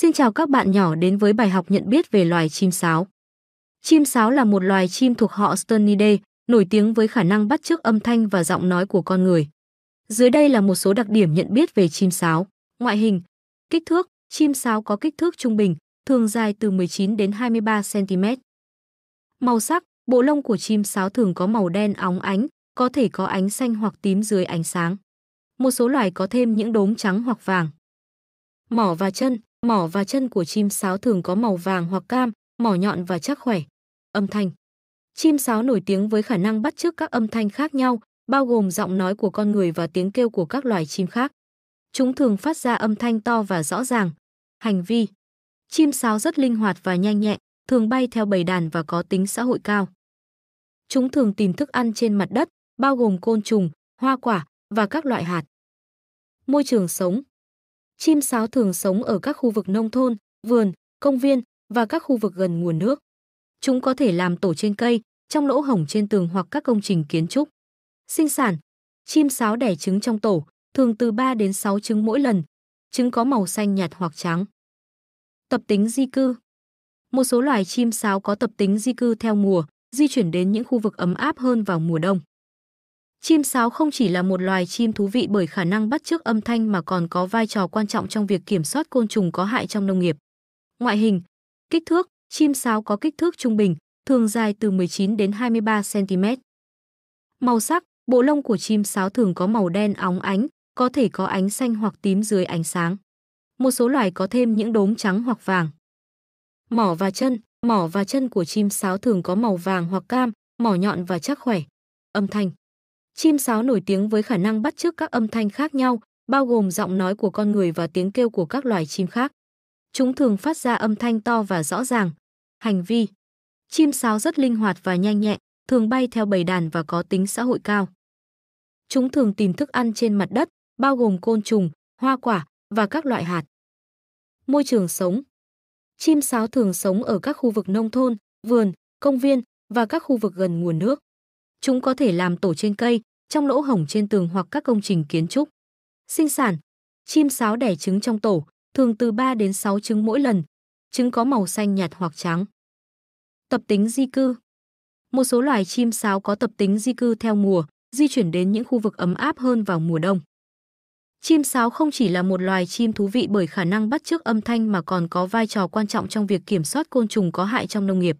Xin chào các bạn nhỏ đến với bài học nhận biết về loài chim sáo. Chim sáo là một loài chim thuộc họ Sternidae, nổi tiếng với khả năng bắt chước âm thanh và giọng nói của con người. Dưới đây là một số đặc điểm nhận biết về chim sáo. Ngoại hình, kích thước, chim sáo có kích thước trung bình, thường dài từ 19 đến 23 cm. Màu sắc, bộ lông của chim sáo thường có màu đen óng ánh, có thể có ánh xanh hoặc tím dưới ánh sáng. Một số loài có thêm những đốm trắng hoặc vàng. Mỏ và chân, mỏ và chân của chim sáo thường có màu vàng hoặc cam, mỏ nhọn và chắc khỏe. Âm thanh Chim sáo nổi tiếng với khả năng bắt chước các âm thanh khác nhau, bao gồm giọng nói của con người và tiếng kêu của các loài chim khác. Chúng thường phát ra âm thanh to và rõ ràng. Hành vi Chim sáo rất linh hoạt và nhanh nhẹn, thường bay theo bầy đàn và có tính xã hội cao. Chúng thường tìm thức ăn trên mặt đất, bao gồm côn trùng, hoa quả và các loại hạt. Môi trường sống Chim sáo thường sống ở các khu vực nông thôn, vườn, công viên và các khu vực gần nguồn nước. Chúng có thể làm tổ trên cây, trong lỗ hổng trên tường hoặc các công trình kiến trúc. Sinh sản Chim sáo đẻ trứng trong tổ, thường từ 3 đến 6 trứng mỗi lần. Trứng có màu xanh nhạt hoặc trắng. Tập tính di cư Một số loài chim sáo có tập tính di cư theo mùa, di chuyển đến những khu vực ấm áp hơn vào mùa đông. Chim sáo không chỉ là một loài chim thú vị bởi khả năng bắt chước âm thanh mà còn có vai trò quan trọng trong việc kiểm soát côn trùng có hại trong nông nghiệp. Ngoại hình, kích thước, chim sáo có kích thước trung bình, thường dài từ 19 đến 23 cm. Màu sắc, bộ lông của chim sáo thường có màu đen óng ánh, có thể có ánh xanh hoặc tím dưới ánh sáng. Một số loài có thêm những đốm trắng hoặc vàng. Mỏ và chân, mỏ và chân của chim sáo thường có màu vàng hoặc cam, mỏ nhọn và chắc khỏe. Âm thanh Chim sáo nổi tiếng với khả năng bắt chước các âm thanh khác nhau, bao gồm giọng nói của con người và tiếng kêu của các loài chim khác. Chúng thường phát ra âm thanh to và rõ ràng. Hành vi Chim sáo rất linh hoạt và nhanh nhẹn, thường bay theo bầy đàn và có tính xã hội cao. Chúng thường tìm thức ăn trên mặt đất, bao gồm côn trùng, hoa quả và các loại hạt. Môi trường sống Chim sáo thường sống ở các khu vực nông thôn, vườn, công viên và các khu vực gần nguồn nước. Chúng có thể làm tổ trên cây, trong lỗ hổng trên tường hoặc các công trình kiến trúc. Sinh sản Chim sáo đẻ trứng trong tổ, thường từ 3 đến 6 trứng mỗi lần. Trứng có màu xanh nhạt hoặc trắng. Tập tính di cư Một số loài chim sáo có tập tính di cư theo mùa, di chuyển đến những khu vực ấm áp hơn vào mùa đông. Chim sáo không chỉ là một loài chim thú vị bởi khả năng bắt chước âm thanh mà còn có vai trò quan trọng trong việc kiểm soát côn trùng có hại trong nông nghiệp.